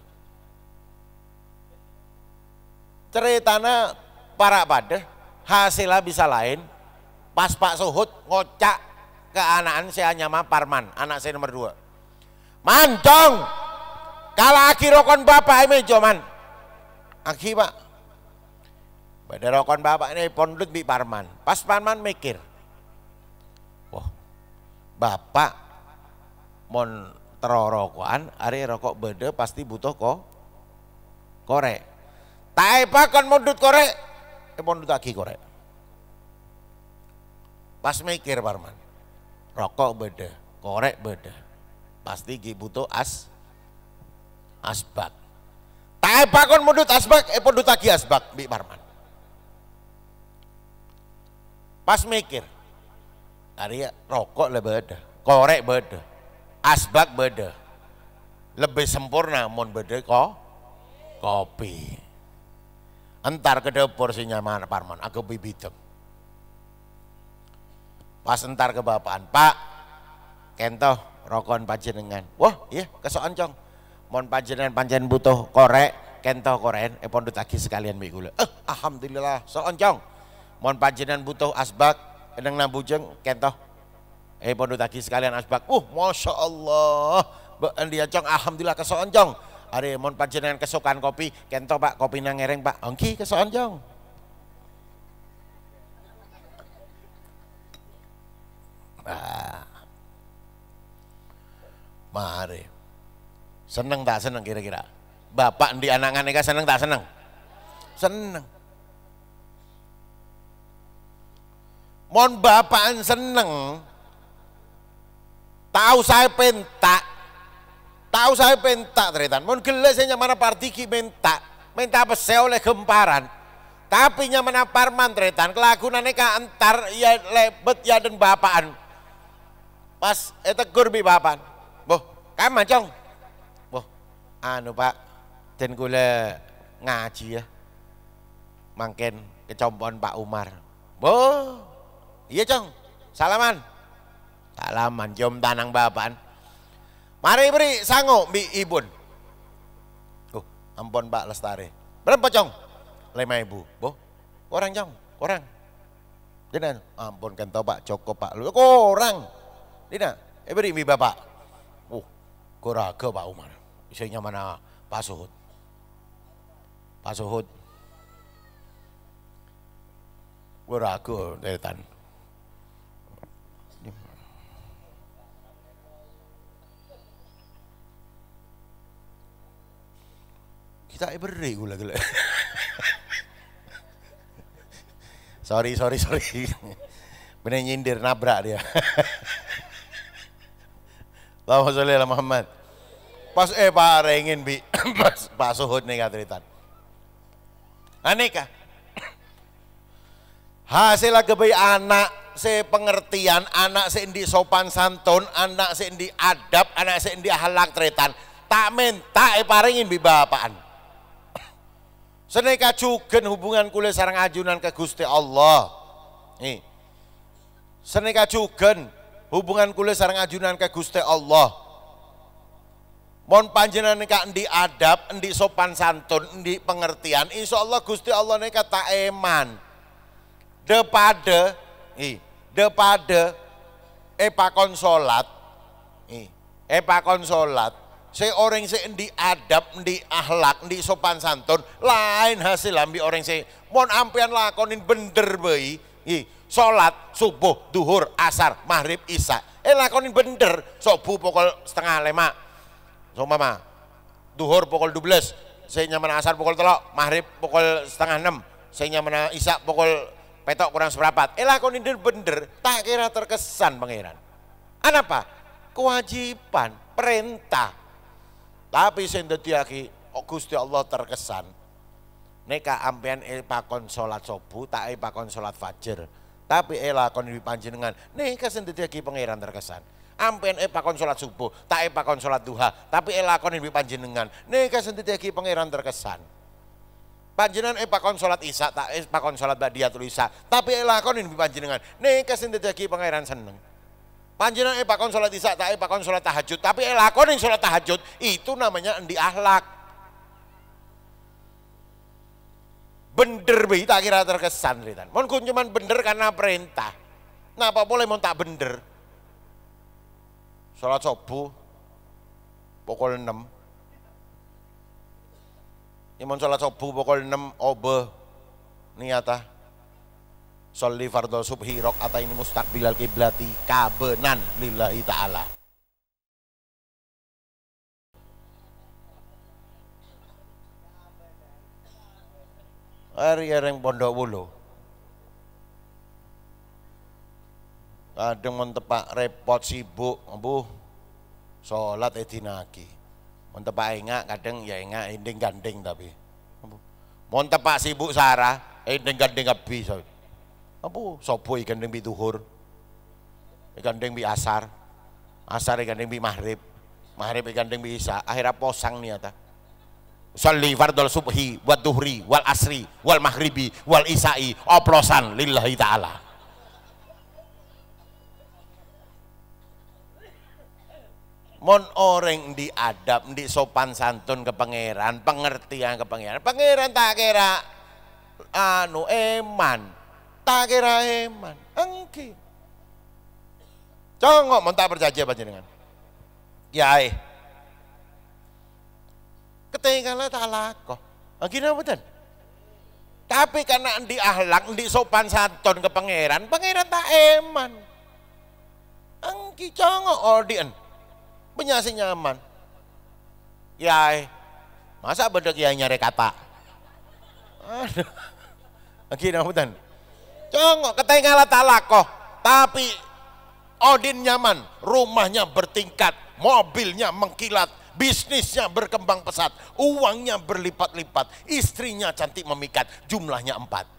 Ceritanya para pada hasilnya bisa lain. Pas Pak Suhud ngocak ke anaan saya nyama Parman, anak saya nomor dua. Mancong, kalau akhir rokon bapak ini cuman. Akhir pak, pada rokon bapak ini pondut bi Parman. Pas Parman mikir, wah bapak mon terorokan hari rokok bede pasti butuh kok korek tai kan mundut korek eh mundut lagi korek pas mikir parman rokok bede korek bede pasti gi butuh as asbak tai kan mundut asbak eh mundut lagi asbak bi parman pas mikir hari rokok lebih beda, korek bede asbak beda lebih sempurna mon beda kok kopi entar ke dapur sinya mana parman aku bibitem pas entar ke bapakan pak kentoh rokon panjenengan wah iya kesoan cong mon panjenengan panjen butuh korek kentoh koren eh pondut lagi sekalian mikul eh alhamdulillah soan cong mon panjenengan butuh asbak eneng nambujeng kentoh Eh pondok tadi sekalian asbak. Uh, masya Allah. Dia cong, alhamdulillah kesonjong. Ada mon panjenengan kesukaan kopi, kento pak kopi nangereng pak. Ongki kesonjong. ah Mari. Seneng tak seneng kira-kira? Bapak di anak anaknya seneng tak seneng? Seneng. Mon bapakan seneng, Tahu saya pentak. Tahu saya pentak teretan. Mun mana nyamana partiki mentak. Minta bese oleh gemparan. Tapi mana parman teretan. Kelakunannya ka antar ya lebet ya dan bapaan. Pas itu eh, kurbi bapaan. Boh, kamu macam. Boh, anu pak. Dan gula ngaji ya. Mangken kecombon Pak Umar. Boh, iya cong. Salaman laman, jom tanang bapan. Mari beri sango bi ibun. Oh, ampun Pak Lestari. Berapa cong? Lima ibu. Bo, orang cong, orang. Dina, ampun kento Pak Joko Pak Lu. Orang. Dina, eh beri mi bapak. Oh, kuraga Pak Umar. Isinya mana ah, Pak Suhud. Pak Suhud. Kuraga, Detan. cacake beri gula-gula sorry, sorry, sorry. Benar nyindir nabrak dia. Lama soleh lah Muhammad. Pas eh Pak Rengin bi pas Pak Suhud nih cerita. Aneka. Ah, Hasil kebay anak se pengertian, anak se di sopan santun, anak se di adab, anak se di halak tretan. Tak minta eh paringin bi bapaan. Seneka jugen hubungan kule sarang ajunan ke Gusti Allah. Nih. Senika jugen hubungan kule sarang ajunan ke Gusti Allah. Mohon panjenan nikah endi adab, endi sopan santun, endi pengertian. Insya Allah Gusti Allah nikah tak eman. Depade, i, depade, epakon eh konsolat, Nih, epa eh konsolat se orang se di adab, di ahlak, di sopan santun, lain hasil ambil orang se mohon ampian lakonin bener bayi, i sholat subuh, duhur, asar, maghrib, isya, eh lakonin bener, subuh pokok setengah lima, so mama, duhur pokok dubles, saya nyaman asar pokok telok, maghrib pokok setengah enam, saya nyaman isya pokok petok kurang seperempat, eh lakonin bener, tak kira terkesan pangeran, anapa? Kewajiban, perintah, tapi sing dadi aki Gusti Allah terkesan. Neka ampean e pakon salat subuh, tak e pakon salat fajar. Tapi e lakon di panjenengan. Neka sing dadi aki pangeran terkesan. Ampean e pakon salat subuh, tak e pakon salat duha, tapi e lakon di panjenengan. Neka sing dadi aki pangeran terkesan. Panjenengan e pakon salat isya, tak e pakon salat badiatul isya, tapi e lakon di panjenengan. Neka sing dadi aki pangeran seneng. Panjenengan eh pakon sholat isya tak eh pakon sholat tahajud. Tapi eh lakonin sholat tahajud itu namanya endi ahlak. Bener bi tak kira terkesan ritan. Mon kun cuman bener karena perintah. Nah apa boleh mon tak bener. Sholat subuh pukul 6. Ini mon sholat subuh pukul 6 obe niatah Sholli fardho subhi ini mustaqbilal kiblati kabenan lillahi taala. yang pondok wulu. Kadang mentepak repot sibuk, bu. sholat edinaki. Mentepak ingat, kadang ya ingat, ending gandeng tapi. Mentepak sibuk sarah, ending gandeng habis. Apa sapa gandeng bi duhur. Gandeng bi asar. Asar e gandeng bi maghrib. Maghrib e gandeng bi isya. Akhirnya posang niata. ta. Salli fardol subhi wa duhri wal asri wal maghribi wal isai oplosan lillahi ta'ala. Mon orang diadab, di sopan santun ke pangeran, pengertian ke pangeran. Pangeran tak kira anu eman, eman, Engki. Congok mentak percaya jenengan Kiai. Ketinggalan tak lakoh. Engki ah, napa Tapi karena di ahlak, di sopan santun ke pangeran, pangeran tak eman. Engki congok odien. punya nyaman. Kiai. Masa bedek kiai nyari kata? Aduh. Engki ah, napa Congok ketinggalan talakoh. Tapi Odin nyaman, rumahnya bertingkat, mobilnya mengkilat, bisnisnya berkembang pesat, uangnya berlipat-lipat, istrinya cantik memikat, jumlahnya empat.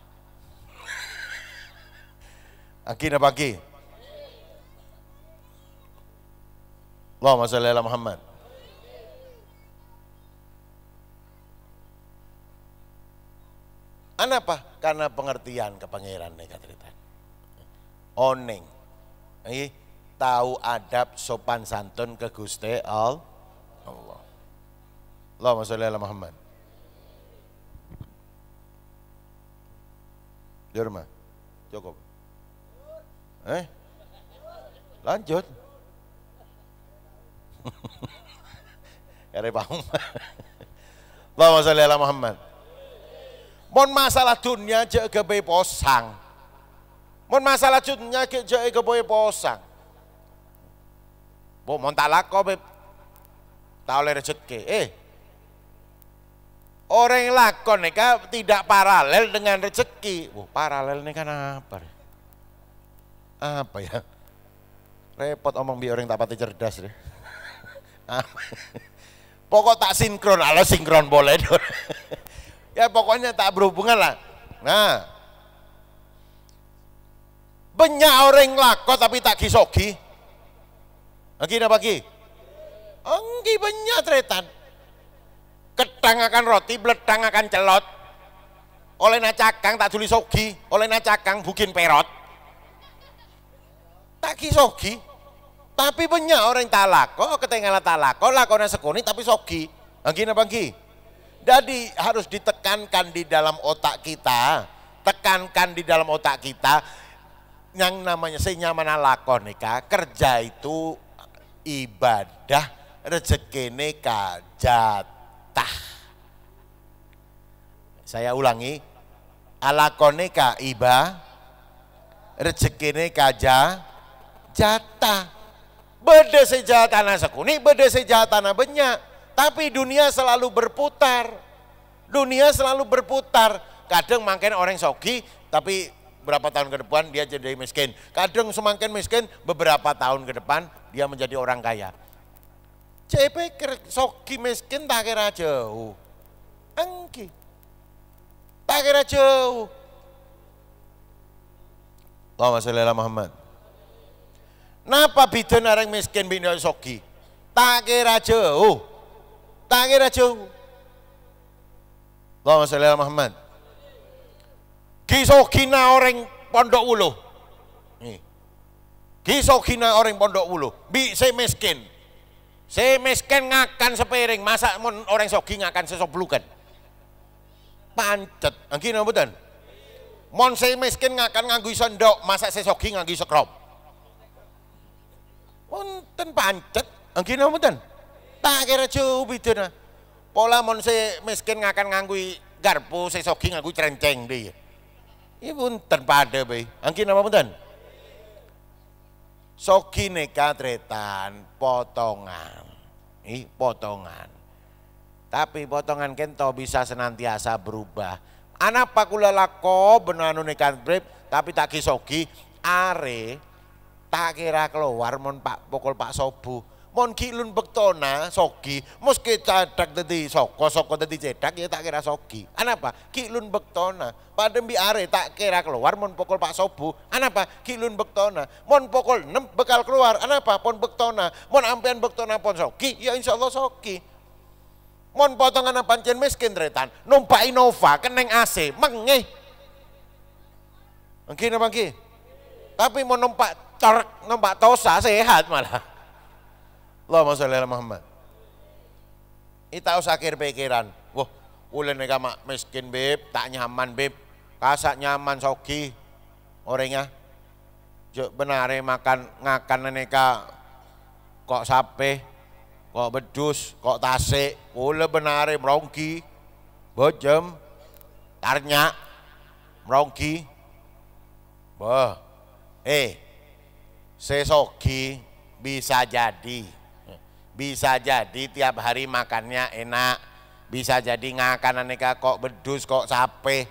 Akhirnya pagi. Allahumma salli ala Muhammad. Anak apa? karena pengertian ke pangeran nih cerita. Oning, ini tahu adab sopan santun ke Gusti Allah. Allahumma sholli ala Muhammad. Jerma, cukup. Eh, lanjut. Ere Pak Allahumma sholli ala Muhammad. Mon masalah dunia jek gebe posang. Mon masalah dunia jek gebe posang. Bu mon talak kok be Tak oleh rezeki. Eh. Orang yang lakon kan tidak paralel dengan rezeki. Bu paralel nih kan apa? Apa ya? Repot omong bi orang tak pati cerdas deh. Pokok tak sinkron, ala sinkron boleh. ya pokoknya tak berhubungan lah nah banyak orang lakot tapi tak kisoki. Angki apa ki? Angki banyak tretan. Ketang akan roti, beledang akan celot. Oleh nacakang tak tulis sogi, oleh nacakang bukin perot. Tak kisoki, Tapi banyak orang tak talako, ketinggalan talako, lakonnya sekoni tapi sogi. Angki apa ki? Jadi harus ditekankan di dalam otak kita, tekankan di dalam otak kita yang namanya senyaman lakonika, kerja itu ibadah, rezeki rezekine jatah. Saya ulangi, alakonika iba, rezekine kaja jatah. Bede sejatana sekuni, bede sejatana benyak tapi dunia selalu berputar. Dunia selalu berputar. Kadang makin orang sogi, tapi berapa tahun ke depan dia jadi miskin. Kadang semakin miskin, beberapa tahun ke depan dia menjadi orang kaya. CP sogi miskin tak kira jauh. Angki. Tak kira jauh. Allahumma sholli ala Muhammad. Napa bidan orang miskin bina sogi? Tak kira jauh tangi ra jung. Allahumma sholli ala Muhammad. Kisokina orang pondok ulu. Kisokina orang pondok ulu. Bi saya miskin. Saya miskin ngakan sepiring. Masa mon orang sogi ngakan sesoplukan. Pancet. Angki nambutan. Mon saya miskin ngakan nganggu sendok. Masa saya sogi nganggu sekrop. Wonten pancet. Angki nambutan. Tak kira cubi dina. Pola mon se miskin ngakan nganggui garpu se soki nganggui cerenceng dia. Ibu pun terpada be. Angkin apa punten? Soki neka tretan potongan. Ih potongan. Tapi potongan kento bisa senantiasa berubah. Anak pakula lako benanu nekan brep tapi tak kisoki are tak kira keluar mon pak pokol pak sobu mon kilun bektona soki meski cadak tadi soko soko tadi cedak ya tak kira soki anapa kilun bektona pada mbi are tak kira keluar mon pokol pak sobu anapa kilun bektona mon pokol nem bekal keluar anapa pon bektona mon ampean bektona pon soki ya insya Allah soki mon potongan apa pancen miskin tretan numpak Innova keneng AC mengeh Mungkin napa tapi mau numpak torek numpak tosa sehat malah Allahumma sholli ala Muhammad. Ita usah akhir pikiran. Wah, ulen nek mak miskin beb, tak nyaman beb. Kasak nyaman sogi orangnya. benar benare makan ngakan neka kok sape, kok bedus, kok tasik, ule benare merongki, bojem, tarnya, merongki. wah, eh, sesogi bisa jadi bisa jadi tiap hari makannya enak bisa jadi ngakan aneka kok bedus kok sape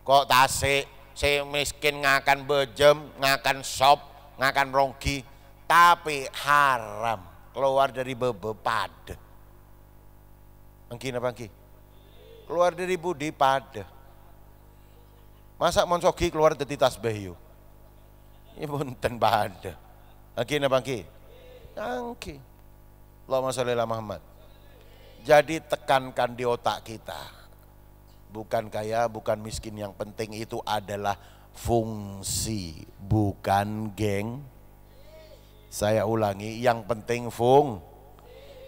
kok tasik si miskin ngakan bejem ngakan sop ngakan rongki tapi haram keluar dari bebe pade Angki apa angki? Keluar dari budi pade. Masa monsoki keluar dari tasbih yuk? Ini iya, ten pade. Angki apa angki? Angki. Allahumma sholli ala Muhammad. Jadi tekankan di otak kita. Bukan kaya, bukan miskin yang penting itu adalah fungsi, bukan geng. Saya ulangi, yang penting fung,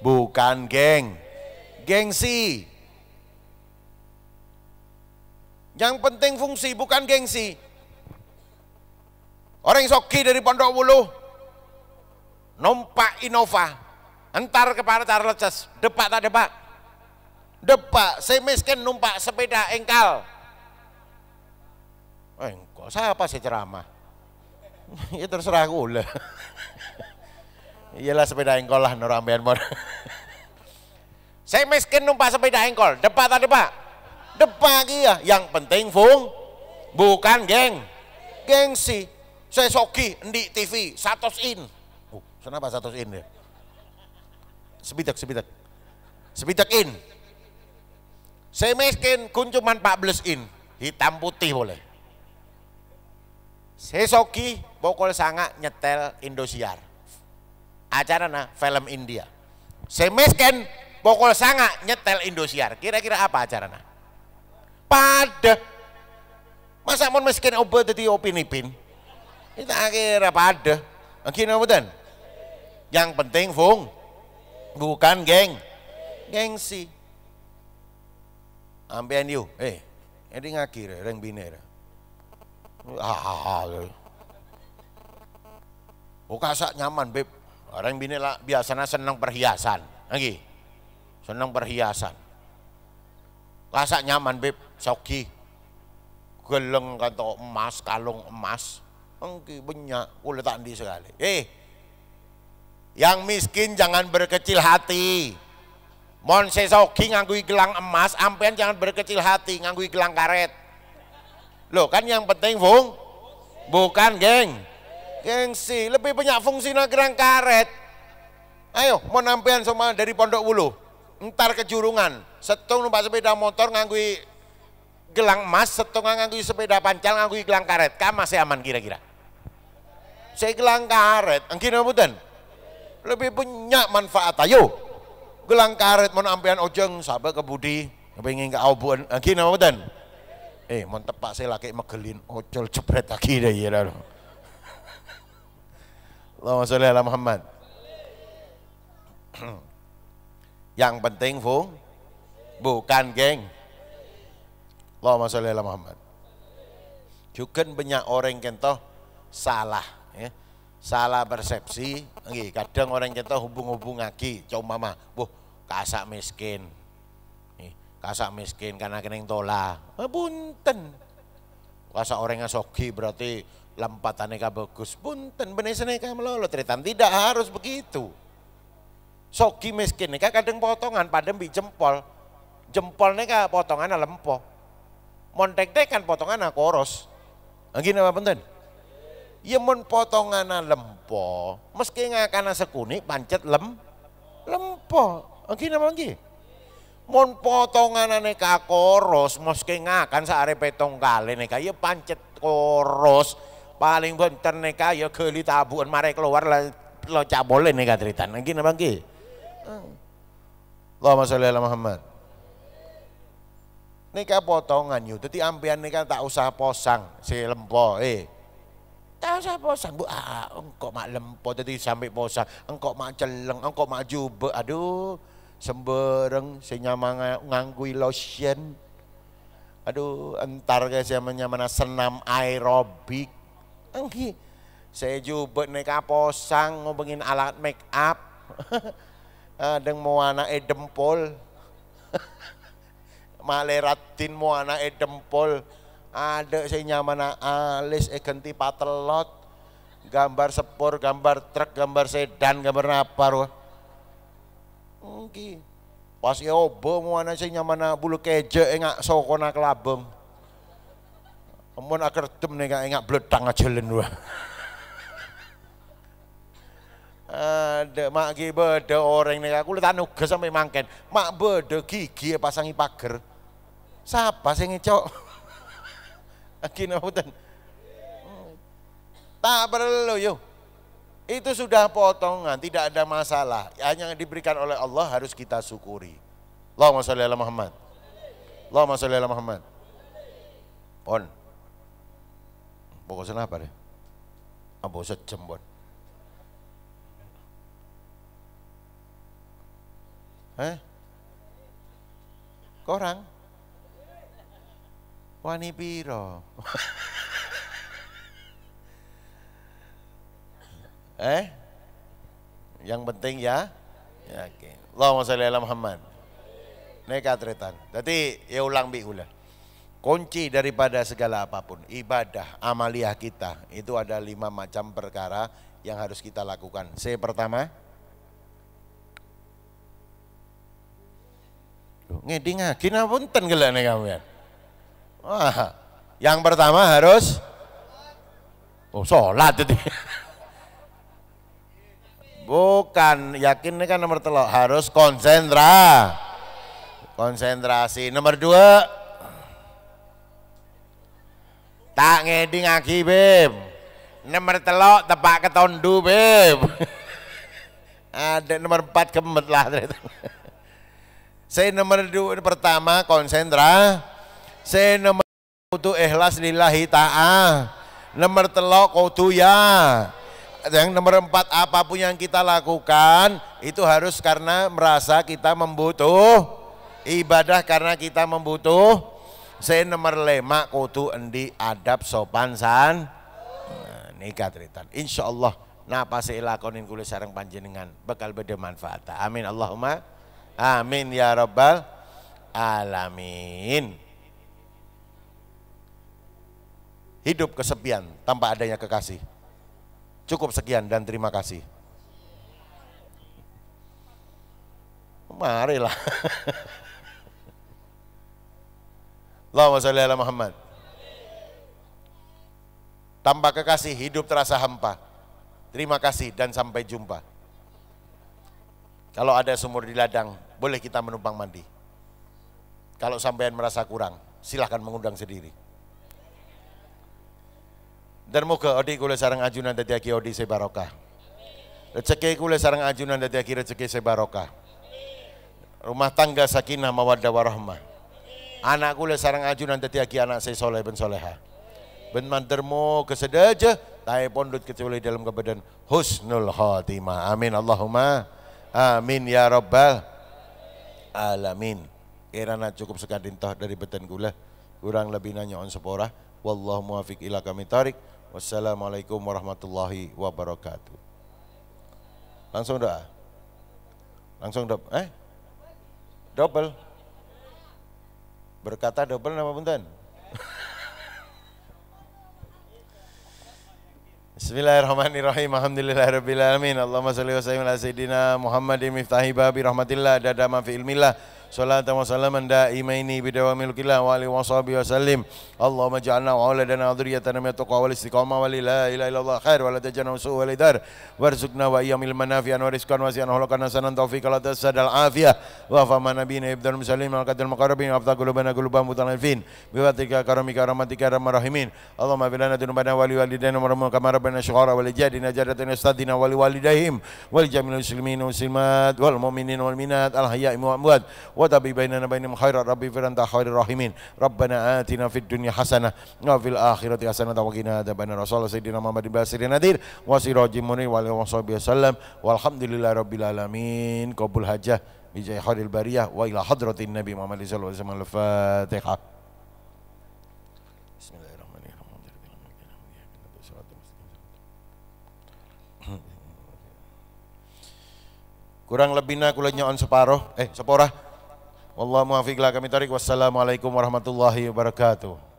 bukan geng. Gengsi. Yang penting fungsi, bukan gengsi. Orang yang soki dari Pondok Wulu, numpak Innova, entar kepala leces, depak tak depak depak Saya miskin numpak sepeda engkal engkau eh, apa sih ceramah ya terserah aku lah iyalah sepeda engkol lah norambean Mor. saya miskin numpak sepeda engkol depak tak depak depak iya yang penting fung bukan geng gengsi saya soki di TV satu in uh, oh, kenapa satu in ya sebidak sebidak sebidak in saya miskin kun pak 14 in hitam putih boleh saya soki bokol sangat nyetel Indosiar acara na film India saya miskin bokol sangat nyetel Indosiar kira-kira apa acara na pada masa mau miskin obat jadi opini pin kita akhirnya pada akhirnya yang penting fung bukan geng gengsi Ambien you eh ini ngakir reng biner ah Buka ah, ah, oh, sak nyaman beb orang bini lah biasanya senang perhiasan lagi senang perhiasan kasak nyaman beb soki geleng kata emas kalung emas Lagi, banyak kulit tandi sekali eh yang miskin jangan berkecil hati. mon sesoki nganggui gelang emas, ampean jangan berkecil hati nganggui gelang karet. Loh kan yang penting fung, bukan geng. Gengsi, lebih banyak fungsi gelang karet. Ayo, mau nampian sama dari Pondok ulu, Ntar kejurungan, setung numpak sepeda motor nganggui gelang emas, setung nganggui sepeda pancal, nganggui gelang karet. Kamu masih aman kira-kira? Saya gelang karet, engkin apa lebih banyak manfaat ayo gelang karet mau ampean ojeng sabar kebudi pengen ke aubuan lagi nama betul eh mau pak saya laki megelin ojol cepret lagi deh ya lalu Allahumma sholli ala Muhammad yang penting fung bukan geng Allahumma sholli ala Muhammad juga banyak orang kentoh salah ya salah persepsi nggih kadang orang kita hubung-hubung lagi cuma mama, buh kasak miskin nih kasak miskin karena kena yang tola eh, punten kasak orang sogi berarti mereka bagus punten bener mereka melolo tritan tidak harus begitu sogi miskin nih kadang potongan padem bi jempol jempolnya kah potongan lempo montek kan potongan koros Gini apa penting? ya mun potongana lempo, meski ngakana sekuni pancet lem lempo. oke nama engki. Mun potonganane koros, meski ngakan seare petong kali neka ya pancet koros. Paling benten neka ya geli tabuan mare keluar lah lo cabole neka cerita. Engki nama engki. Allahumma masalah ala Muhammad. Nika potongan yuk, jadi ampian nika tak usah posang si lempo, eh Tahu saya bosan. Bu, ah, ah, engkau mak lempo tadi sampai bosan. Engkau mak celeng, engkau mak jube Aduh, sembereng senyama nganggui lotion. Aduh, entar guys saya menyamana senam aerobik. Engki, saya jubek naik kaposang ngobengin alat make up. Ah, deng mau anak edempol. Maleratin mau anak edempol. Ada saya nyaman alis, eh genti patelot, gambar sepur, gambar truk, gambar sedan, gambar apa roh? Mungkin. Pas ya obo mana saya nyaman bulu keje engak eh, sokona kelabem. Amun akar tem nengak engak bledang aja roh. Ada mak ki orang nih aku lihat nugas sampai mangken. Mak beda gigi eh, pasangi pagar. Siapa sih ngecok? Ginabutan. Tak perlu yuk. Itu sudah potongan, tidak ada masalah. Yang diberikan oleh Allah harus kita syukuri. Allahumma sholli ala Muhammad. Allahumma sholli ala Muhammad. Pon. Pokoknya apa deh? Ah, Abu sejam pon? Eh? Korang? Wani piro? eh? Yang penting ya yakin. Allahumma sholli ala Muhammad. Nek katretan. Dadi ya ulang bi ulah. Kunci daripada segala apapun, ibadah, amaliah kita, itu ada lima macam perkara yang harus kita lakukan. C pertama, ngedingakin apunten gelane kamu ya. Wah, yang pertama harus oh sholat itu. Bukan, yakin ini kan nomor telok harus konsentra. Konsentrasi. Nomor dua, tak ngeding aki beb. Nomor telok tepak ketondu beb. Ada nomor empat kemet lah. Saya nomor dua pertama konsentrasi. Saya nomor kudu ikhlas lillahi ta'ah. Nomor telok kudu ya. Yang nomor empat apapun yang kita lakukan itu harus karena merasa kita membutuh ibadah karena kita membutuh saya nomor lima kudu endi adab sopan san nikah teritan insya Allah napa saya lakonin kulis sarang panjenengan Bekal beda manfaat amin Allahumma amin ya Robbal alamin hidup kesepian tanpa adanya kekasih. Cukup sekian dan terima kasih. Marilah. Allahumma sholli ala Muhammad. Tanpa kekasih hidup terasa hampa. Terima kasih dan sampai jumpa. Kalau ada sumur di ladang, boleh kita menumpang mandi. Kalau sampean merasa kurang, silahkan mengundang sendiri. Dan moga odi kula sarang ajunan dadi aki odi barokah Rezeki kula sarang ajunan dadi aki rezeki barokah Rumah tangga sakinah mawadah warahmah. Anak kula sarang ajunan dadi aki anak saya soleh ben soleha. Ben mantermu kesedaja tai pondut kecuali dalam kebadan husnul khatimah Amin Allahumma. Amin ya rabbal alamin. Kira-kira cukup sekadintah dari beten gula. Kurang lebih nanya on seporah. Wallahu muafiq ila kami tarik. Wassalamualaikum warahmatullahi wabarakatuh. Langsung doa. Langsung doa. Eh? Double. Berkata double nama punten. Bismillahirrahmanirrahim. Alhamdulillahirabbil alamin. Allahumma shalli wa sallim ala sayidina Muhammadin miftahi babi rahmatillah dadama fi ilmillah. Salatan wa salaman da'imaini bidawa milukillah wa alihi wa sahbihi wa salim. Allahumma ja'alna wa awladana adhriyatana min atuqa wa istiqamah wa khair wa latajana wa su'u wa lidar. Warzukna wa iya milman nafian wa tasad al-afiyah. Wa fama nabina ibn al-musalim al-qadil maqarabin wa abtah gulubana gulubana mutan al-fin. Bifatika karamika aramatika ya aramah rahimin. Allahumma bilana dinubana wa li walidana wa ramu kamar wal mu'minin minat al-hayya'im wa amwad. Wadabi baina na baina muhaira rabbi firanta khairi rahimin Rabbana atina fid hasana Wa hasana tawakina adabana Rasulullah Sayyidina Muhammad Ibn Nadir Wa sirajim muni wa alaihi wa sahbihi wa Wa alhamdulillah Nabi Muhammad Kurang lebihnya kulitnya on separoh, eh separoh. Wallahu muwaffiq la kami tarik. Wassalamualaikum warahmatullahi wabarakatuh.